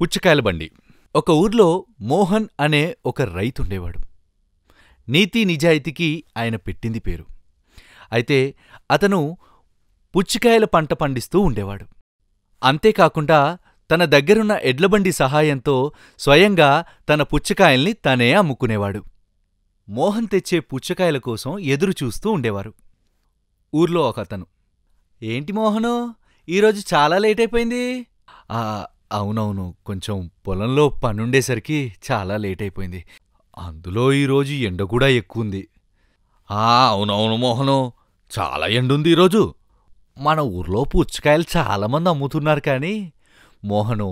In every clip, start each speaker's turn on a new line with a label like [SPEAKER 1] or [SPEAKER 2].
[SPEAKER 1] పుచ్చకాయల బండి ఒక ఊర్లో మోహన్ అనే ఒక రైతుండేవాడు నీతి నిజాయితీకి ఆయన పెట్టింది పేరు అయితే అతను పుచ్చికాయల పంట పండిస్తూ ఉండేవాడు అంతేకాకుండా తన దగ్గరున్న ఎడ్లబండి సహాయంతో స్వయంగా తన పుచ్చకాయల్ని తనే అమ్ముకునేవాడు మోహన్ తెచ్చే పుచ్చకాయల కోసం ఎదురు చూస్తూ ఉండేవారు ఊర్లో ఒకతను ఏంటి మోహను ఈరోజు చాలా లేట్ అయిపోయింది అవునవును కొంచెం పొలంలో పనుండేసరికి చాలా లేట్ అయిపోయింది అందులో ఈరోజు ఎండ కూడా ఎక్కువ ఆ అవునవును మోహను చాలా ఎండుంది ఈరోజు మన ఊర్లో పుచ్చకాయలు చాలామంది అమ్ముతున్నారు కానీ మోహను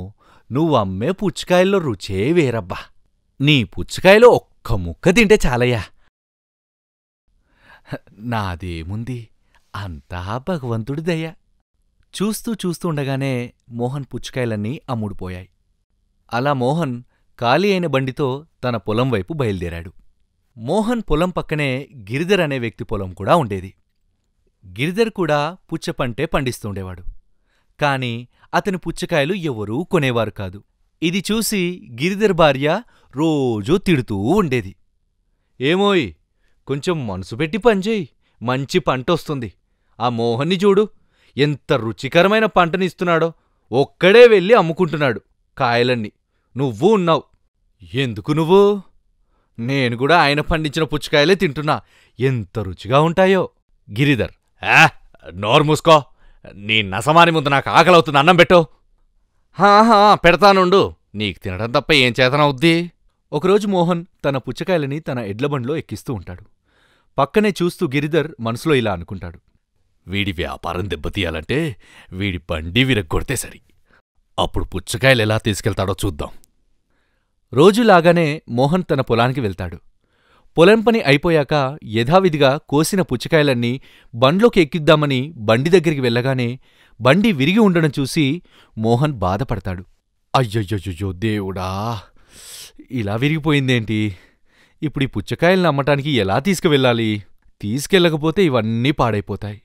[SPEAKER 1] నువ్వు అమ్మే పుచ్చకాయల్లో రుచే వేరబ్బా నీ పుచ్చకాయలో ఒక్క ముక్క తింటే చాలయ్యా నాదేముంది అంతా భగవంతుడి చూస్తూ చూస్తూ ఉండగానే మోహన్ పుచ్చకాయలన్నీ అమ్ముడుపోయాయి అలా మోహన్ ఖాళీ అయిన బండితో తన పొలం వైపు బయలుదేరాడు మోహన్ పొలం పక్కనే గిరిధర్ అనే వ్యక్తి పొలం కూడా ఉండేది గిరిధర్ కూడా పుచ్చపంటే పండిస్తుండేవాడు కాని అతని పుచ్చకాయలు ఎవరూ కొనేవారు కాదు ఇది చూసి గిరిధర్ భార్య రోజూ తిడుతూ ఉండేది ఏమోయ్ కొంచెం మనసు పెట్టి పనిచేయి మంచి పంటొస్తుంది ఆ మోహన్ని చూడు ఎంత రుచికరమైన పంటనిస్తున్నాడో ఒక్కడే వెళ్ళి అమ్ముకుంటున్నాడు కాయలన్నీ నువ్వు ఉన్నావు ఎందుకు నువ్వు నేను కూడా ఆయన పండించిన పుచ్చకాయలే తింటున్నా ఎంత రుచిగా ఉంటాయో గిరిధర్ ఆ నోరు మూసుకో నీ నసమాని ముందు నాకు ఆకలవుతుంది అన్నం హా హాహా పెడతానుండు నీకు తినడం తప్ప ఏం చేతనవుద్ది ఒకరోజు మోహన్ తన పుచ్చకాయలని తన ఎడ్లబండ్లో ఎక్కిస్తూ ఉంటాడు పక్కనే చూస్తూ గిరిధర్ మనసులో ఇలా అనుకుంటాడు వీడి వ్యాపారం దెబ్బతీయాలంటే వీడి బండి విరగ్గొడితే సరి అప్పుడు పుచ్చకాయలు ఎలా తీసుకెళ్తాడో చూద్దాం రోజులాగానే మోహన్ తన పొలానికి వెళ్తాడు పొలం పని అయిపోయాక యథావిధిగా కోసిన పుచ్చకాయలన్నీ బండ్లోకి ఎక్కిద్దామని బండి దగ్గరికి వెళ్ళగానే బండి విరిగి ఉండడం చూసి మోహన్ బాధపడతాడు అయ్యయ్యయ్యో దేవుడా ఇలా విరిగిపోయిందేంటి ఇప్పుడు ఈ పుచ్చకాయలను అమ్మటానికి ఎలా తీసుకువెళ్ళాలి తీసుకెళ్ళకపోతే ఇవన్నీ పాడైపోతాయి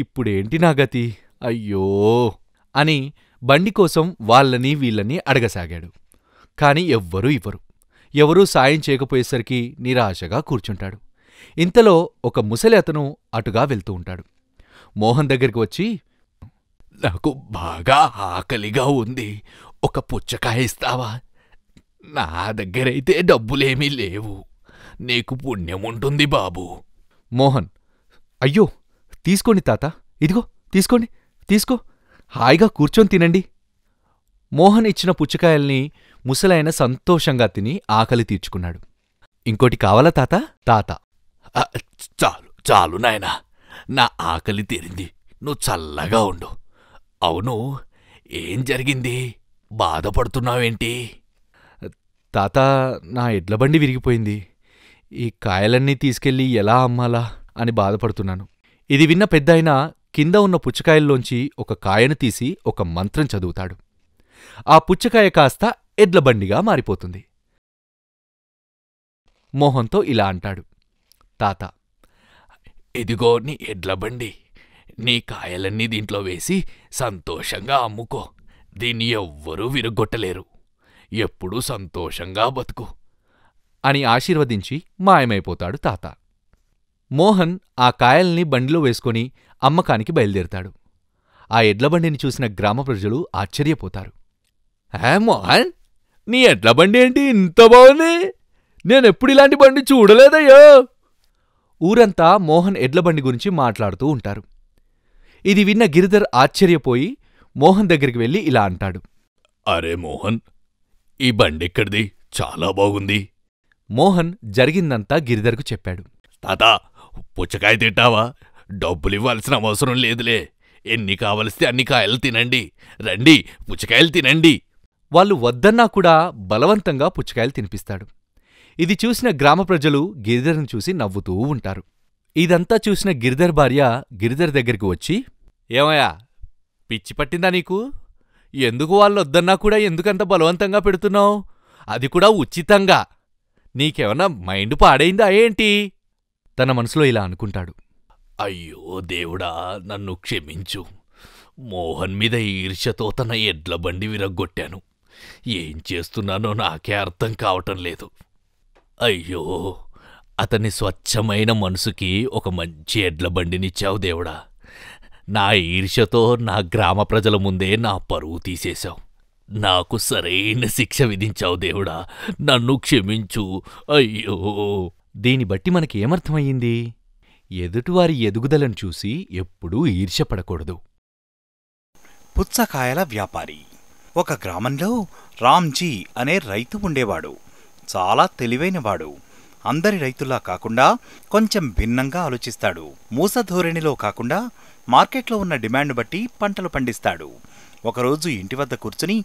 [SPEAKER 1] ఇప్పుడేంటి నా గతి అయ్యో అని బండి కోసం వాళ్ళని వీళ్ళని అడగసాగాడు కాని ఎవ్వరూ ఇవ్వరు ఎవరూ సాయం చేయకపోయేసరికి నిరాశగా కూర్చుంటాడు ఇంతలో ఒక ముసలి అతను అటుగా వెళ్తూ ఉంటాడు మోహన్ దగ్గరికి వచ్చి నాకు బాగా ఆకలిగా ఉంది ఒక పుచ్చకాయ ఇస్తావా నా దగ్గరైతే డబ్బులేమీ లేవు నీకు పుణ్యముంటుంది బాబు మోహన్ అయ్యో తీసుకోండి తాత ఇదిగో తీసుకోండి తీసుకో హాయిగా కూర్చొని తినండి మోహన్ ఇచ్చిన పుచ్చకాయల్ని ముసలాయన సంతోషంగా తిని ఆకలి తీర్చుకున్నాడు ఇంకోటి కావాలా తాత తాత చాలు చాలు నాయనా నా ఆకలి తీరింది నువ్వు చల్లగా ఉండు అవును ఏం జరిగింది బాధపడుతున్నావేంటి తాత నా ఎడ్లబండి విరిగిపోయింది ఈ కాయలన్నీ తీసుకెళ్ళి ఎలా అమ్మాలా అని బాధపడుతున్నాను ఇది విన్న పెద్దాయన కింద ఉన్న పుచ్చకాయల్లోంచి ఒక కాయను తీసి ఒక మంత్రం చదువుతాడు ఆ పుచ్చకాయ కాస్త ఎడ్లబండిగా మారిపోతుంది మోహన్తో ఇలా అంటాడు తాత ఇదిగో నీ ఎడ్లబండి నీ కాయలన్నీ దీంట్లో వేసి సంతోషంగా అమ్ముకో దీన్ని ఎవ్వరూ విరగొట్టలేరు ఎప్పుడూ సంతోషంగా బతుకు అని ఆశీర్వదించి మాయమైపోతాడు తాత మోహన్ ఆ కాయల్ని బండిలో వేసుకుని అమ్మకానికి బయలుదేరతాడు ఆ ఎడ్లబండిని చూసిన గ్రామ ప్రజలు ఆశ్చర్యపోతారు హే మోహన్ నీ ఎడ్లబండి ఏంటి ఇంత బాగుంది నేనెప్పుడు ఇలాంటి బండి చూడలేదయ్యో ఊరంతా మోహన్ ఎడ్లబండి గురించి మాట్లాడుతూ ఉంటారు ఇది విన్న గిరిధర్ ఆశ్చర్యపోయి మోహన్ దగ్గరికి వెళ్ళి ఇలా అంటాడు అరే మోహన్ ఈ బండిక్కడిది చాలా బాగుంది మోహన్ జరిగిందంతా గిరిధర్కు చెప్పాడు తాతా పుచ్చకాయ తింటావా డబ్బులివ్వాల్సిన అవసరం లేదులే ఎన్ని కావలిస్తే అన్ని కాయలు తినండి రండి పుచ్చకాయలు తినండి వాళ్ళు వద్దన్నా కూడా బలవంతంగా పుచ్చకాయలు తినిపిస్తాడు ఇది చూసిన గ్రామ ప్రజలు గిరిధర్ను చూసి నవ్వుతూ ఉంటారు ఇదంతా చూసిన గిరిధర్ భార్య గిరిధర్ దగ్గరికి వచ్చి ఏమయ్యా పిచ్చి పట్టిందా నీకు ఎందుకు వాళ్ళు వద్దన్నా కూడా ఎందుకంత బలవంతంగా పెడుతున్నావు అది కూడా ఉచితంగా నీకేమన్నా మైండ్ పాడైందా ఏంటి తన మనసులో ఇలా అనుకుంటాడు అయ్యో దేవుడా నన్ను క్షమించు మోహన్ మీద ఈర్ష్యతో తన ఎడ్ల బండి విరగ్గొట్టాను ఏం చేస్తున్నానో నాకే అర్థం కావటం లేదు అయ్యో అతని స్వచ్ఛమైన మనసుకి ఒక మంచి ఎడ్ల బండినిచ్చావు దేవుడా నా ఈర్ష్యతో నా గ్రామ ప్రజల ముందే నా పరువు తీసేశావు నాకు సరైన శిక్ష విధించావు దేవుడా నన్ను క్షమించు అయ్యో దీనిబట్టి మనకి ఏమర్థమయ్యింది ఎదుటివారి ఎదుగుదలను చూసి ఎప్పుడూ ఈర్ష్యపడకూడదు
[SPEAKER 2] పుచ్చకాయల వ్యాపారి ఒక గ్రామంలో రామ్జీ అనే రైతు ఉండేవాడు చాలా తెలివైనవాడు అందరి రైతుల్లా కాకుండా కొంచెం భిన్నంగా ఆలోచిస్తాడు మూసధోరణిలో కాకుండా మార్కెట్లో ఉన్న డిమాండ్ బట్టి పంటలు పండిస్తాడు ఒకరోజు ఇంటి వద్ద కూర్చుని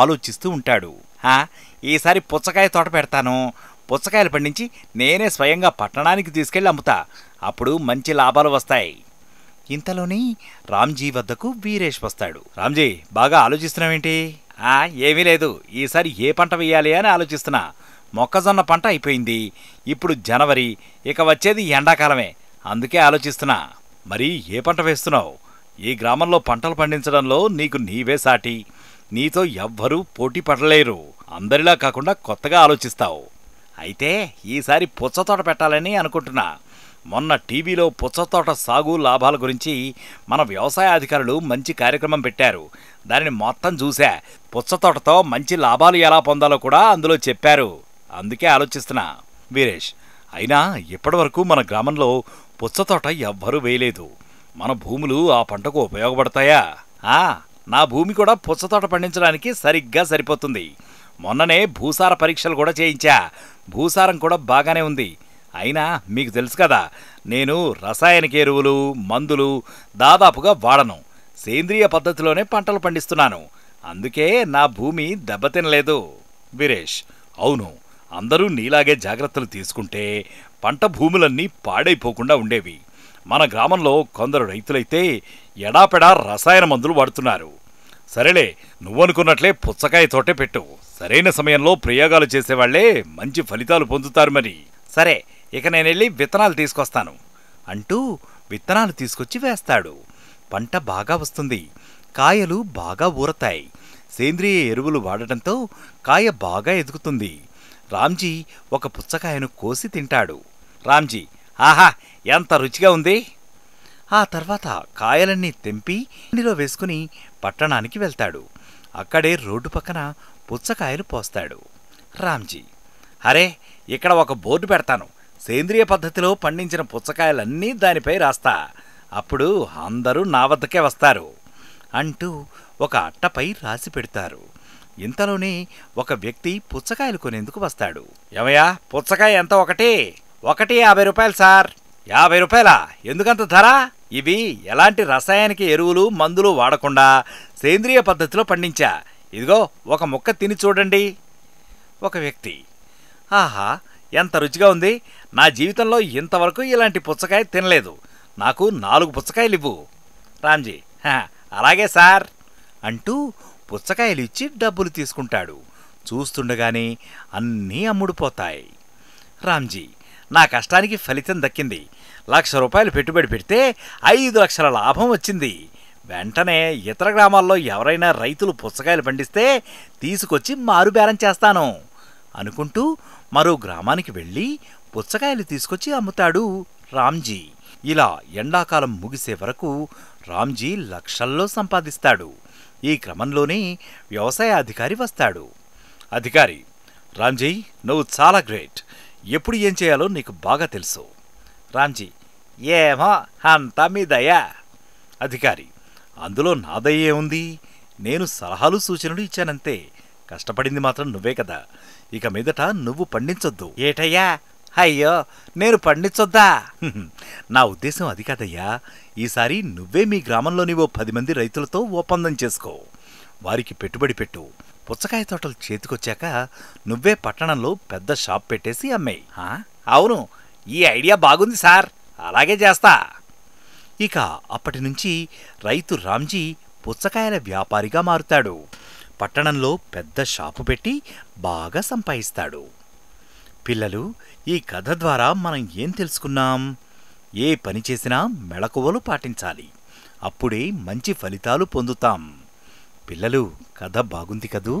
[SPEAKER 2] ఆలోచిస్తూ ఉంటాడు హా ఈసారి పుచ్చకాయ తోట పెడతాను పుచ్చకాయలు పండించి నేనే స్వయంగా పట్టణానికి తీసుకెళ్ళి అమ్ముతా అప్పుడు మంచి లాభాలు వస్తాయి ఇంతలోని రామ్జీ వద్దకు వీరేష్ వస్తాడు రామ్జీ బాగా ఆలోచిస్తున్నావేంటి ఆ ఏమీ లేదు ఈసారి ఏ పంట వేయాలి అని ఆలోచిస్తున్నా మొక్కజొన్న పంట అయిపోయింది ఇప్పుడు జనవరి ఇక వచ్చేది ఎండాకాలమే అందుకే ఆలోచిస్తున్నా మరి ఏ పంట వేస్తున్నావు ఈ గ్రామంలో పంటలు పండించడంలో నీకు నీవే సాటి నీతో ఎవ్వరూ పోటీ పడలేరు అందరిలా కాకుండా కొత్తగా ఆలోచిస్తావు అయితే ఈసారి పుచ్చతోట పెట్టాలని అనుకుంటున్నా మొన్న టీవీలో పుచ్చతోట సాగు లాభాల గురించి మన వ్యవసాయ అధికారులు మంచి కార్యక్రమం పెట్టారు దానిని మొత్తం చూసా పుచ్చతోటతో మంచి లాభాలు ఎలా పొందాలో కూడా అందులో చెప్పారు అందుకే ఆలోచిస్తున్నా వీరేష్ అయినా ఇప్పటివరకు మన గ్రామంలో పుచ్చతోట ఎవ్వరూ వేయలేదు మన భూములు ఆ పంటకు ఉపయోగపడతాయా నా భూమి కూడా పుచ్చతోట పండించడానికి సరిగ్గా సరిపోతుంది మొన్ననే భూసార పరీక్షలు కూడా చేయించా భూసారం కూడా బాగానే ఉంది అయినా మీకు తెలుసు కదా నేను రసాయనిక ఎరువులు మందులు దాదాపుగా వాడను సేంద్రియ పద్ధతిలోనే పంటలు పండిస్తున్నాను అందుకే నా భూమి దెబ్బతినలేదు వీరేష్ అవును అందరూ నీలాగే జాగ్రత్తలు తీసుకుంటే పంట భూములన్నీ పాడైపోకుండా ఉండేవి మన గ్రామంలో కొందరు రైతులైతే ఎడాపెడా రసాయన మందులు వాడుతున్నారు సరేలే నువ్వనుకున్నట్లే పుచ్చకాయ తోటే పెట్టు సరైన సమయంలో ప్రయోగాలు చేసేవాళ్లే మంచి ఫలితాలు పొందుతారు మరి సరే ఇక నేనెళ్ళి విత్తనాలు తీసుకొస్తాను అంటూ విత్తనాలు తీసుకొచ్చి వేస్తాడు పంట బాగా వస్తుంది కాయలు బాగా ఊరతాయి సేంద్రియ ఎరువులు వాడటంతో కాయ బాగా ఎదుగుతుంది రామ్జీ ఒక పుచ్చకాయను కోసి తింటాడు రామ్జీ ఆహా ఎంత రుచిగా ఉంది ఆ తర్వాత కాయలన్నీ తెంపి నీలో వేసుకుని పట్టణానికి వెళ్తాడు అక్కడే రోడ్డు పక్కన పుచ్చకాయలు పోస్తాడు రామ్జీ అరే ఇక్కడ ఒక బోర్డు పెడతాను సేంద్రియ పద్ధతిలో పండించిన పుచ్చకాయలన్నీ దానిపై రాస్తా అప్పుడు అందరూ నా వద్దకే వస్తారు అంటూ ఒక అట్టపై రాసి పెడతారు ఇంతలోనే ఒక వ్యక్తి పుచ్చకాయలు కొనేందుకు వస్తాడు ఏమయ్యా పుచ్చకాయ ఎంత ఒకటి ఒకటి యాభై రూపాయలు సార్ యాభై రూపాయలా ఎందుకంత ధర ఇవి ఎలాంటి రసాయనిక ఎరువులు మందులు వాడకుండా సేంద్రియ పద్ధతిలో పండించా ఇదిగో ఒక ముక్క తిని చూడండి ఒక వ్యక్తి ఆహా ఎంత రుచిగా ఉంది నా జీవితంలో ఇంతవరకు ఇలాంటి పుచ్చకాయ తినలేదు నాకు నాలుగు పుచ్చకాయలు ఇవ్వు రామ్జీ అలాగే సార్ అంటూ పుచ్చకాయలు ఇచ్చి డబ్బులు తీసుకుంటాడు చూస్తుండగానే అన్నీ అమ్ముడుపోతాయి రామ్జీ నా కష్టానికి ఫలితం దక్కింది లక్ష రూపాయలు పెట్టుబడి పెడితే ఐదు లక్షల లాభం వచ్చింది వెంటనే ఇతర గ్రామాల్లో ఎవరైనా రైతులు పుచ్చకాయలు పండిస్తే తీసుకొచ్చి మారుబేరం చేస్తాను అనుకుంటూ మరో గ్రామానికి వెళ్ళి పుచ్చకాయలు తీసుకొచ్చి అమ్ముతాడు రామ్జీ ఇలా ఎండాకాలం ముగిసే వరకు రామ్జీ లక్షల్లో సంపాదిస్తాడు ఈ క్రమంలోనే వ్యవసాయ అధికారి వస్తాడు అధికారి రామ్జీ నువ్వు చాలా గ్రేట్ ఎప్పుడు ఏం చేయాలో నీకు బాగా తెలుసు రాంజీ ఏమో అంతా మీ దయా అధికారి అందులో నా దయ ఏముంది నేను సలహాలు సూచనలు ఇచ్చానంతే కష్టపడింది మాత్రం నువ్వే కదా ఇక మీదట నువ్వు పండించొద్దు ఏటయ్యా అయ్యో నేను పండించొద్దా నా ఉద్దేశం అది కాదయ్యా ఈసారి నువ్వే మీ గ్రామంలోని ఓ పది మంది రైతులతో ఒప్పందం చేసుకో వారికి పెట్టుబడి పెట్టు పుచ్చకాయ తోటలు చేతికొచ్చాక నువ్వే పట్టణంలో పెద్ద షాప్ పెట్టేసి అమ్మాయి అవును ఈ ఐడియా బాగుంది సార్ అలాగే చేస్తా ఇక అప్పటి నుంచి రైతు రామ్జీ పుచ్చకాయల వ్యాపారిగా మారుతాడు పట్టణంలో పెద్ద షాపు పెట్టి బాగా సంపాదిస్తాడు పిల్లలు ఈ కథ ద్వారా మనం ఏం తెలుసుకున్నాం ఏ పని చేసినా మెళకువలు పాటించాలి అప్పుడే మంచి ఫలితాలు పొందుతాం పిల్లలు కథ బాగుంది కదూ